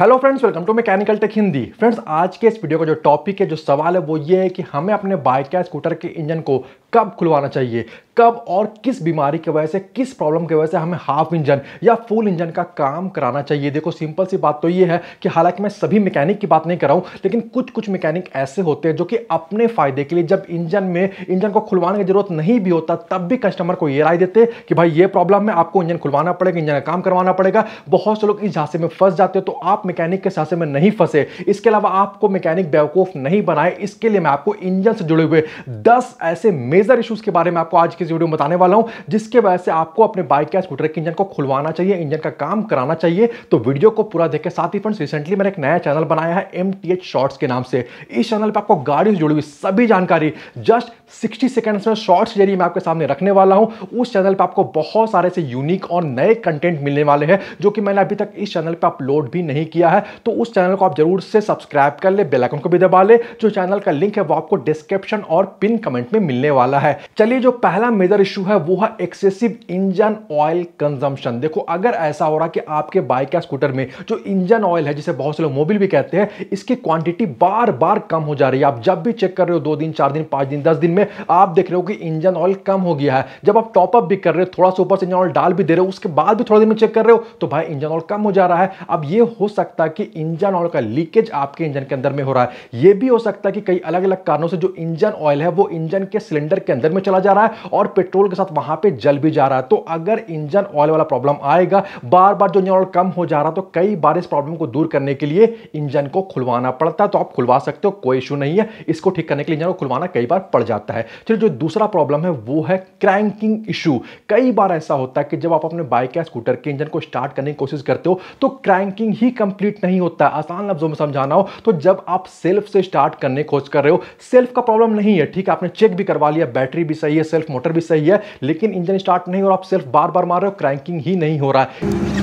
hello friends welcome to mechanical tech Hindi friends आज के इस वीडियो का जो टॉपिक है जो सवाल है वो ये है कि हमें अपने बाइक या स्कूटर के इंजन को कब खुलवाना चाहिए कब और किस बीमारी की वजह से किस प्रॉब्लम की वजह से हमें हाफ इंजन या फुल इंजन का काम कराना चाहिए देखो सिंपल सी बात तो ये है कि हालांकि मैं सभी मैकेनिक की बात नहीं कर रहा हूँ लेकिन कुछ कुछ मैकेनिक ऐसे होते हैं जो कि अपने फायदे के लिए जब इंजन में इंजन को खुलवाने की जरूरत नहीं भी होता तब भी कस्टमर को ये राय देते कि भाई ये प्रॉब्लम है आपको इंजन खुलवाना पड़ेगा इंजन का काम करवाना पड़ेगा बहुत से लोग इस झांसे में फंस जाते हो तो आप मैकेनिक के झांसे में नहीं फंसे इसके अलावा आपको मैकेनिक बेवकूफ़ नहीं बनाए इसके लिए मैं आपको इंजन से जुड़े हुए दस ऐसे मेरे मेजर इशूज के बारे में आपको आज की वीडियो में बताने वाला हूं जिसके वजह से आपको अपने बाइक या स्कूटर के इंजन को खुलवाना चाहिए इंजन का काम कराना चाहिए तो वीडियो को पूरा देखे साथ ही फ्रेंड्स रिसेंटली मैंने एक नया चैनल बनाया है एम टी के नाम से इस चैनल पर आपको गाड़ी से जुड़ी हुई सभी जानकारी जस्ट सिक्सटी सेकेंड्स में शॉर्ट्स जरिए मैं आपके सामने रखने वाला हूँ उस चैनल पर आपको बहुत सारे से यूनिक और नए कंटेंट मिलने वाले हैं जो कि मैंने अभी तक इस चैनल पर अपलोड भी नहीं किया है तो उस चैनल को आप जरूर से सब्सक्राइब कर ले बेलाइकन को भी दबा ले जो चैनल का लिंक है वो आपको डिस्क्रिप्शन और पिन कमेंट में मिलने वाला वाला है चलिए जो पहला मेजर इशू है वो है एक्सेसिव इंजन ऑयल कंजम्पशन देखो अगर ऐसा हो रहा कि आपके बाइक या स्कूटर में जो इंजन ऑयल है जिसे बहुत से लोग मोबिल भी कहते हैं इसकी क्वांटिटी बार बार कम हो जा रही है आप जब भी चेक कर रहे हो दो दिन चार दिन पांच दिन दस दिन में आप देख रहे हो कि इंजन ऑयल कम हो गया है जब आप टॉपअप भी कर रहे हो थोड़ा सा ऊपर से इंजन ऑयल डाल भी दे रहे हो उसके बाद भी थोड़ा दिन में चेक कर रहे हो तो भाई इंजन ऑयल कम हो जा रहा है अब ये हो सकता है कि इंजन ऑयल का लीकेज आपके इंजन के अंदर में हो रहा है ये भी हो सकता है कि कई अलग अलग कारणों से जो इंजन ऑयल है वो इंजन के सिलेंडर के अंदर में चला जा रहा है और पेट्रोल के साथ वहां पे जल भी जा रहा है तो अगर इंजन ऑयल वाला प्रॉब्लम आएगा बार बार जो इंजन ऑयल कम हो जा रहा तो कई बार इस प्रॉब्लम को दूर करने के लिए इंजन को खुलवाना पड़ता है तो आप खुलवा सकते हो कोई इशू नहीं है इसको ठीक करने के लिए इंजन को खुलवाना कई बार पड़ जाता है फिर जो दूसरा प्रॉब्लम है वो है क्रैंकिंग इशू कई बार ऐसा होता है कि जब आप अपने बाइक या स्कूटर के इंजन को स्टार्ट करने की कोशिश करते हो तो क्रैंकिंग ही कंप्लीट नहीं होता आसान लफ्जों में समझाना हो तो जब आप सेल्फ से स्टार्ट करने की कोशिश कर रहे हो सेल्फ का प्रॉब्लम नहीं है ठीक है आपने चेक भी करवा लिया बैटरी भी सही है सेल्फ मोटर भी सही है लेकिन इंजन स्टार्ट नहीं हो रहा आप सेल्फ बार बार मार रहे हो क्रैंकिंग ही नहीं हो रहा है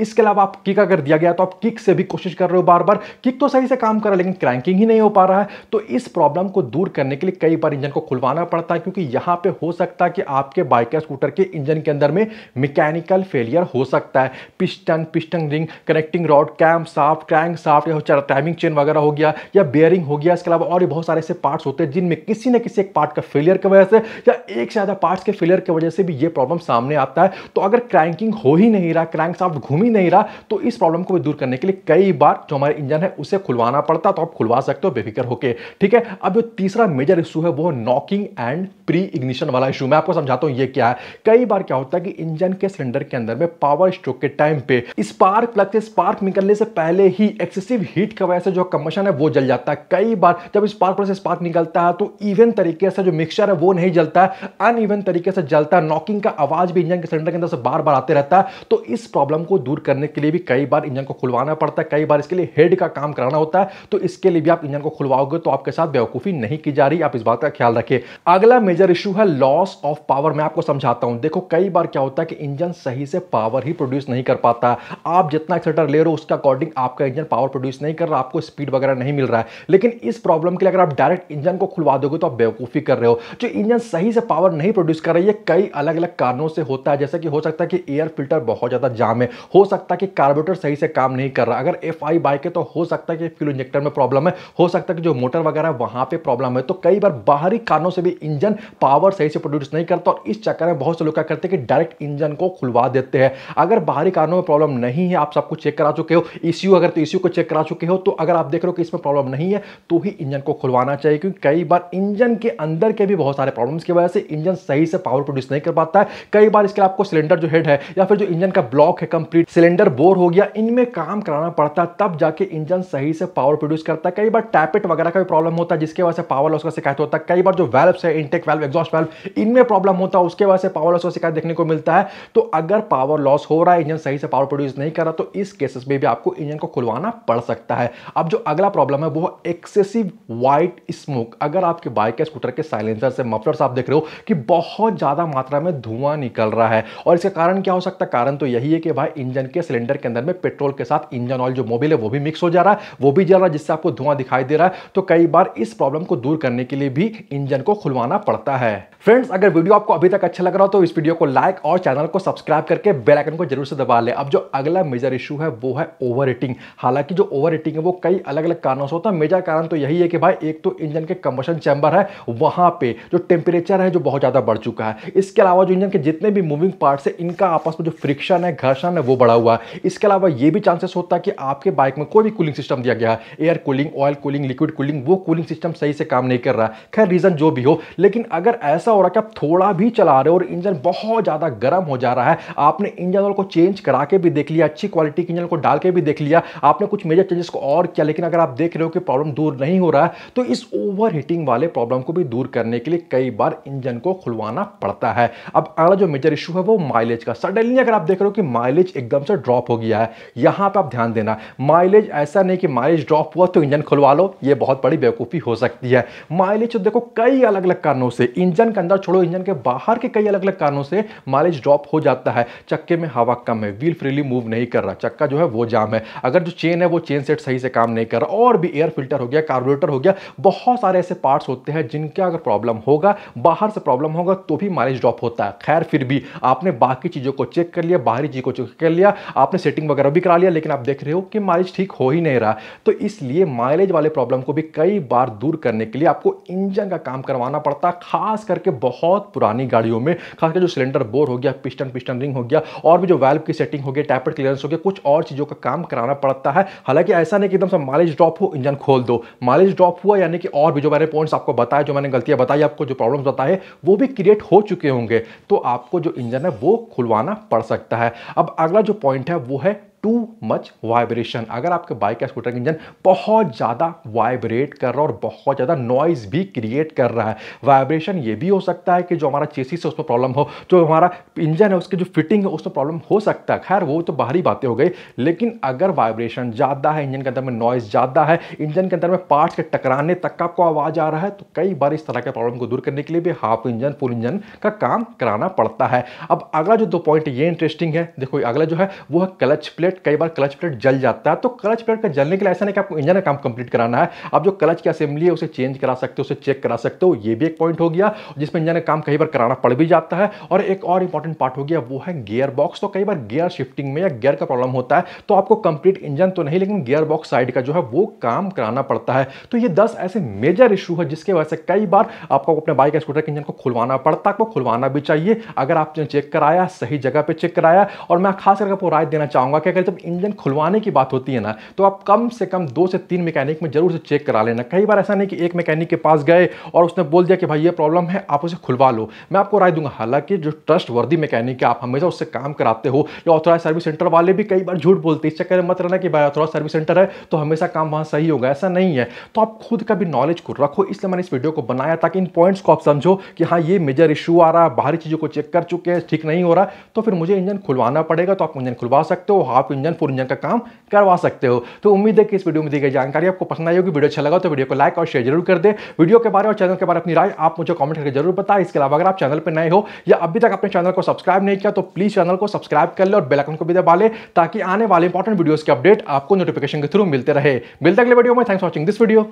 इसके अलावा आप किक अगर दिया गया तो आप किक से भी कोशिश कर रहे हो बार बार किक तो सही से काम कर रहा है लेकिन क्रैंकिंग ही नहीं हो पा रहा है तो इस प्रॉब्लम को दूर करने के लिए कई बार इंजन को खुलवाना पड़ता है क्योंकि यहां पर हो सकता है कि आपके बाइक या स्कूटर के इंजन के अंदर में मैकेनिकल फेलियर हो सकता है piston piston ring connecting rod camshaft crankshaft या टाइमिंग चेन वगैरह हो गया या बेयरिंग हो गया इसके अलावा और भी बहुत सारे ऐसे पार्ट्स होते हैं जिनमें किसी न किसी एक पार्ट का फेलियर की वजह से या एक से ज़्यादा पार्ट्स के फेलियर की वजह से भी ये प्रॉब्लम सामने आता है तो अगर क्रैंकिंग हो ही नहीं रहा क्रैंक साफ्ट घूम ही नहीं रहा तो इस प्रॉब्लम को भी दूर करने के लिए कई बार जो हमारे इंजन है उसे खुलवाना पड़ता तो आप खुलवा सकते हो बेफिक्र होकर ठीक है अब जो तीसरा मेजर इशू है वो नॉकिंग एंड प्री इग्निशन वाला इशू मैं आपको समझाता हूँ ये क्या है कई बार क्या होता है कि इंजन के सिलेंडर के अंदर में पावर स्ट्रोक के टाइम पे स्पार्क प्लग से स्पार्क निकलने से पहले ही एक्सेसिव हीट की वजह से जो कमशन है वो जल जाता है कई बार जब स्पार्क प्लग से स्पार्क निकलता है तो इवन तरीके से जो मिक्सचर है वो नहीं जलता है अन तरीके से जलता है नॉकिंग का आवाज भी इंजन के सिलेंडर के अंदर से बार बार आते रहता है तो इस प्रॉब्लम को दूर डाइल्यूट करने के लिए भी कई बार इंजन को खुलवाना पड़ता है कई बार इसके लिए हेड का काम कराना होता है तो इसके लिए भी आप इंजन को खुलवाओगे तो आपके साथ बेवकूफ़ी नहीं की जा रही आप इस बात का ख्याल रखिए अगला मेजर इशू है लॉस ऑफ पावर मैं आपको समझाता हूं देखो कई बार क्या होता है कि इंजन सही से पावर ही प्रोड्यूस नहीं कर पाता आप जितना एक्सेटर ले रहे हो उसके अकॉर्डिंग आपका इंजन पावर प्रोड्यूस नहीं कर रहा आपको स्पीड वगैरह नहीं मिल रहा है लेकिन इस प्रॉब्लम के लिए अगर आप डायरेक्ट इंजन को खुलवा दोगे तो आप बेवकूफ़ी कर रहे हो जो इंजन सही से पावर नहीं प्रोड्यूस कर रही है कई अलग अलग कारणों से होता है जैसे कि हो सकता है कि एयर फिल्टर बहुत ज़्यादा जाम है हो सकता है कि कार्बोरेटर सही से काम नहीं कर रहा अगर एफ आई बाइक है तो हो सकता है कि फ्यूल इंजेक्टर में प्रॉब्लम है हो सकता है कि जो मोटर वगैरह वहाँ पर प्रॉब्लम है तो कई बार बाहरी कारणों से भी इंजन पावर सही से प्रोड्यूस नहीं करता और इस चक्कर में बहुत से लोग क्या करते हैं कि डायरेक्ट इंजन को खुलवा देते हैं अगर बाहरी कारणों में प्रॉब्लम नहीं है आप सब कुछ चेक करा चुके हो इश्यू अगर तो इश्यू को चेक करा चुके हो तो अगर आप देख रहे हो कि इसमें प्रॉब्लम नहीं है तो ही इंजन को खुलवाना चाहिए क्योंकि कई बार इंजन के अंदर के भी बहुत सारे प्रॉब्लम्स की वजह से इंजन सही से पावर प्रोड्यूस नहीं कर पाता है कई बार इसके लिए आपको सिलेंडर जो हेड है या फिर जो इंजन का ब्लॉक है कंप्लीट सिलेंडर बोर हो गया इनमें काम कराना पड़ता है तब जाके इंजन सही से पावर प्रोड्यूस करता है कई बार टैपेट वगैरह का भी प्रॉब्लम होता है जिसके वजह से पावर लॉस का शिकायत होता है कई बार जो वेल्व्स है इंटेक वेल्व एग्जॉस्ट वेल्व इनमें प्रॉब्लम होता है उसके वजह से पावर लॉस का शिकायत देखने को मिलता है तो अगर पावर लॉस हो रहा है इंजन सही से पावर प्रोड्यूस नहीं कर रहा तो इस केसेस में भी आपको इंजन को खुलवाना पड़ सकता है अब जो अगला प्रॉब्लम है वो एक्सेसिव वाइट स्मोक अगर आपके बाइक या स्कूटर के साइलेंसर से मफलर आप देख रहे हो कि बहुत ज़्यादा मात्रा में धुआं निकल रहा है और इसका कारण क्या हो सकता है कारण तो यही है कि भाई इंजन के सिलेंडर के अंदर में पेट्रोल के साथ इंजन ऑयल जो मोबिल है वो भी मिक्स हो जा रहा है वो भी जल रहा है जिससे आपको धुआं दिखाई दे रहा है तो कई बार इस प्रॉब्लम को दूर करने के लिए भी इंजन को खुलवाना पड़ता है फ्रेंड्स अगर वीडियो आपको अभी तक अच्छा लग रहा हो तो इस वीडियो को लाइक और चैनल को सब्सक्राइब करके बेल आइकन को जरूर से दबा ले अब जो अगला मेजर इशू है वो है ओवर हालांकि जो ओवर है वो कई अलग अलग कारणों से होता है मेजर कारण तो यही है कि भाई एक तो इंजन के कंबशन चैम्बर है वहां पे जो टेम्परेचर है जो बहुत ज़्यादा बढ़ चुका है इसके अलावा जो इंजन के जितने भी मूविंग पार्ट्स है इनका आपस में जो फ्रिक्शन है घर्षण है वो बढ़ा हुआ इसके अलावा ये भी चांसेस होता है कि आपके बाइक में कोई भी कूलिंग सिस्टम दिया गया है air cooling oil cooling liquid cooling वो कूलिंग सिस्टम सही से काम नहीं कर रहा है खैर रीज़न जो भी हो लेकिन अगर ऐसा हो रहा कि आप थोड़ा भी चला रहे हो और इंजन बहुत ज़्यादा गर्म हो जा रहा है आपने इंजन ऑयल को चेंज करा के भी देख लिया अच्छी क्वालिटी के इंजन को डाल के भी देख लिया आपने कुछ मेजर चेंजेस को और किया लेकिन अगर आप देख रहे हो कि प्रॉब्लम दूर नहीं हो रहा है तो इस ओवर हीटिंग वाले प्रॉब्लम को भी दूर करने के लिए कई बार इंजन को खुलवाना पड़ता है अब अगला जो मेजर इशू है वो माइलेज का सडनली अगर आप देख रहे हो कि माइलेज एकदम एकदम से ड्रॉप हो गया है यहाँ पर आप ध्यान देना माइलेज ऐसा नहीं कि माइलेज ड्रॉप हुआ तो इंजन खुलवा लो ये बहुत बड़ी बेवकूफ़ी हो सकती है माइलेज तो देखो कई अलग अलग कारणों से इंजन के अंदर छोड़ो इंजन के बाहर के कई अलग अलग कारणों से माइलेज ड्रॉप हो जाता है चक्के में हवा कम है व्हील फ्रीली मूव नहीं कर रहा चक्का जो है वो जाम है अगर जो चेन है वो चेन सेट सही से काम नहीं कर रहा और भी एयर फिल्टर हो गया कार्बोरेटर हो गया बहुत सारे ऐसे पार्ट्स होते हैं जिनका अगर प्रॉब्लम होगा बाहर से प्रॉब्लम होगा तो भी माइलेज ड्रॉप होता है खैर फिर भी आपने बाकी चीज़ों को चेक कर लिया बाहरी चीज़ को चेक कर लिया लिया आपने सेटिंग वगैरह भी करा लिया लेकिन आप देख रहे हो कि माइलेज ठीक हो ही नहीं रहा तो इसलिए माइलेज वाले प्रॉब्लम को भी कई बार दूर करने के लिए आपको इंजन का काम करवाना पड़ता है खास करके बहुत पुरानी गाड़ियों में खासकर जो सिलेंडर बोर हो गया पिस्टन पिस्टन रिंग हो गया और भी जो वैल्व की सेटिंग हो गई टैपेट क्लियरेंस हो गया कुछ और चीज़ों का काम कराना पड़ता है हालांकि ऐसा नहीं कि एकदम से माइलेज ड्रॉप हो इंजन खोल दो माइलेज ड्रॉप हुआ यानी कि और भी जो मैंने पॉइंट्स आपको बताया जो मैंने गलतियाँ बताई आपको जो प्रॉब्लम्स बताए वो भी क्रिएट हो चुके होंगे तो आपको जो इंजन है वो खुलवाना पड़ सकता है अब अगला जो पॉइंट है वो है टू मच वाइब्रेशन अगर आपके बाइक या स्कूटर का इंजन बहुत ज़्यादा वाइब्रेट कर रहा है और बहुत ज़्यादा नॉइज़ भी क्रिएट कर रहा है वाइब्रेशन ये भी हो सकता है कि जो हमारा चेसिस है उसमें प्रॉब्लम हो जो हमारा इंजन है उसकी जो फिटिंग है उसमें प्रॉब्लम हो सकता है खैर वो तो बाहरी बातें हो गई लेकिन अगर वाइब्रेशन ज़्यादा है इंजन के अंदर में नॉइज़ ज़्यादा है इंजन के अंदर में पार्ट्स के टकराने तक का आपको आवाज़ आ रहा है तो कई बार इस तरह के प्रॉब्लम को दूर करने के लिए भी हाफ इंजन फुल इंजन का काम कराना पड़ता है अब अगला जो दो पॉइंट ये इंटरेस्टिंग है देखो अगला जो है वो है क्लच प्ले प्लेट कई बार क्लच प्लेट जल जाता है तो क्लच प्लेट का जलने के लिए ऐसा नहीं कि आपको इंजन का काम कंप्लीट कराना है आप जो क्लच की असेंबली है उसे चेंज करा सकते हो उसे चेक करा सकते हो ये भी एक पॉइंट हो गया जिसमें इंजन का काम कई बार कराना पड़ भी जाता है और एक और इंपॉर्टेंट पार्ट हो गया वो है गियर बॉक्स तो कई बार गियर शिफ्टिंग में या गियर का प्रॉब्लम होता है तो आपको कंप्लीट इंजन तो नहीं लेकिन गियर बॉक्स साइड का जो है वो काम कराना पड़ता है तो ये दस ऐसे मेजर इशू है जिसके वजह से कई बार आपको अपने बाइक या स्कूटर के इंजन को खुलवाना पड़ता है आपको खुलवाना भी चाहिए अगर आपने चेक कराया सही जगह पर चेक कराया और मैं खास करके आपको राय देना चाहूंगा कि अगर जब इंजन खुलवाने की बात होती है ना तो आप कम से कम दो से तीन मैकेनिक में ज़रूर से चेक करा लेना कई बार ऐसा नहीं कि एक मैकेनिक के पास गए और उसने बोल दिया कि भाई ये प्रॉब्लम है आप उसे खुलवा लो मैं आपको राय दूंगा हालांकि जो ट्रस्ट वर्दी मैकेनिक है आप हमेशा उससे काम कराते हो या ऑथोराइज सर्विस सेंटर वाले भी कई बार झूठ बोलते इस चक्कर में मत रहना कि भाई ऑथोराइज सर्विस सेंटर है तो हमेशा काम वहाँ सही होगा ऐसा नहीं है तो आप खुद का भी नॉलेज को रखो इसलिए मैंने इस वीडियो को बनाया ताकि इन पॉइंट्स को आप समझो कि हाँ ये मेजर इशू आ रहा है बाहरी चीज़ों को चेक कर चुके हैं ठीक नहीं हो रहा तो फिर मुझे इंजन खुलवाना पड़ेगा तो आप इंजन खुलवा सकते हो हाफ आप इंजन फोर इंजन का काम करवा सकते हो तो उम्मीद है कि इस वीडियो में दी गई जानकारी आपको पसंद आई होगी वीडियो अच्छा लगा तो वीडियो को लाइक और शेयर जरूर कर दे वीडियो के बारे और चैनल के बारे अपनी राय आप मुझे कॉमेंट करके जरूर बताए इसके अलावा अगर आप चैनल पर नए हो या अभी तक अपने चैनल को सब्सक्राइब नहीं किया तो प्लीज़ चैनल को सब्सक्राइब कर ले और बेलाइकन को भी दबा ले ताकि आने वाले इंपॉर्टेंट वीडियोज़ के अपडेट आपको नोटिफिकेशन के थ्रू मिलते रहे मिलते अगले वीडियो में thanks watching this video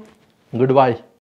good bye